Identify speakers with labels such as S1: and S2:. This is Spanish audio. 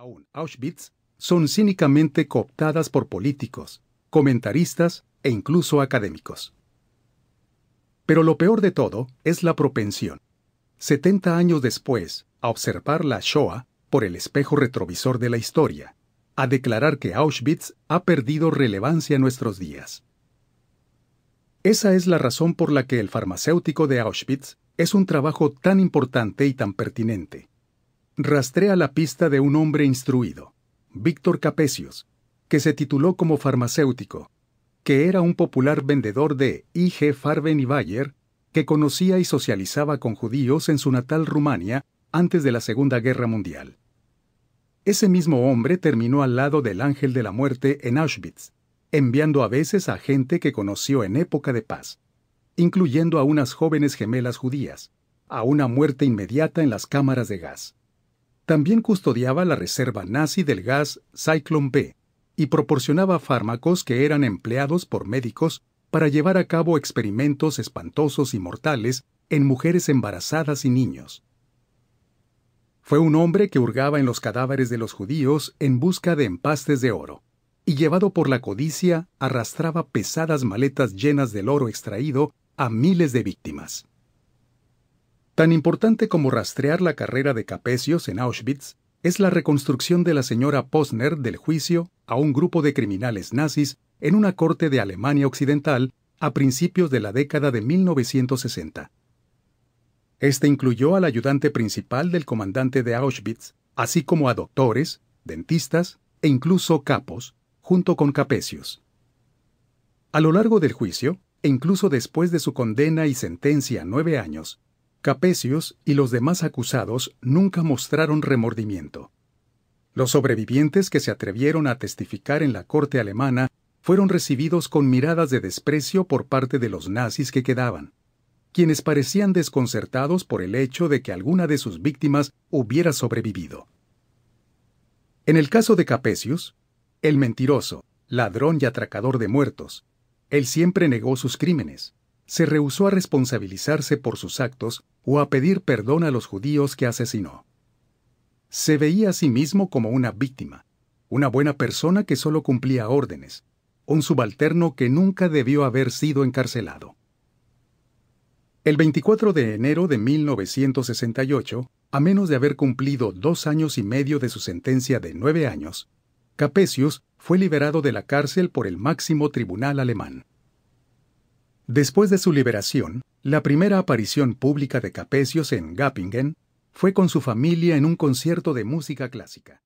S1: aún Auschwitz, son cínicamente cooptadas por políticos, comentaristas e incluso académicos. Pero lo peor de todo es la propensión. 70 años después, a observar la Shoah por el espejo retrovisor de la historia, a declarar que Auschwitz ha perdido relevancia en nuestros días. Esa es la razón por la que el farmacéutico de Auschwitz es un trabajo tan importante y tan pertinente, rastrea la pista de un hombre instruido, Víctor Capecios, que se tituló como farmacéutico, que era un popular vendedor de IG Farben y Bayer, que conocía y socializaba con judíos en su natal Rumania antes de la Segunda Guerra Mundial. Ese mismo hombre terminó al lado del Ángel de la Muerte en Auschwitz, enviando a veces a gente que conoció en época de paz, incluyendo a unas jóvenes gemelas judías, a una muerte inmediata en las cámaras de gas. También custodiaba la reserva nazi del gas Cyclone B y proporcionaba fármacos que eran empleados por médicos para llevar a cabo experimentos espantosos y mortales en mujeres embarazadas y niños. Fue un hombre que hurgaba en los cadáveres de los judíos en busca de empastes de oro, y llevado por la codicia arrastraba pesadas maletas llenas del oro extraído a miles de víctimas. Tan importante como rastrear la carrera de Capecios en Auschwitz es la reconstrucción de la señora Posner del juicio a un grupo de criminales nazis en una corte de Alemania Occidental a principios de la década de 1960. Este incluyó al ayudante principal del comandante de Auschwitz, así como a doctores, dentistas e incluso capos, junto con capecios. A lo largo del juicio, e incluso después de su condena y sentencia a nueve años, Capesius y los demás acusados nunca mostraron remordimiento. Los sobrevivientes que se atrevieron a testificar en la corte alemana fueron recibidos con miradas de desprecio por parte de los nazis que quedaban, quienes parecían desconcertados por el hecho de que alguna de sus víctimas hubiera sobrevivido. En el caso de Capesius, el mentiroso, ladrón y atracador de muertos, él siempre negó sus crímenes, se rehusó a responsabilizarse por sus actos o a pedir perdón a los judíos que asesinó. Se veía a sí mismo como una víctima, una buena persona que solo cumplía órdenes, un subalterno que nunca debió haber sido encarcelado. El 24 de enero de 1968, a menos de haber cumplido dos años y medio de su sentencia de nueve años, Capesius fue liberado de la cárcel por el máximo tribunal alemán. Después de su liberación, la primera aparición pública de Capesios en Gappingen fue con su familia en un concierto de música clásica.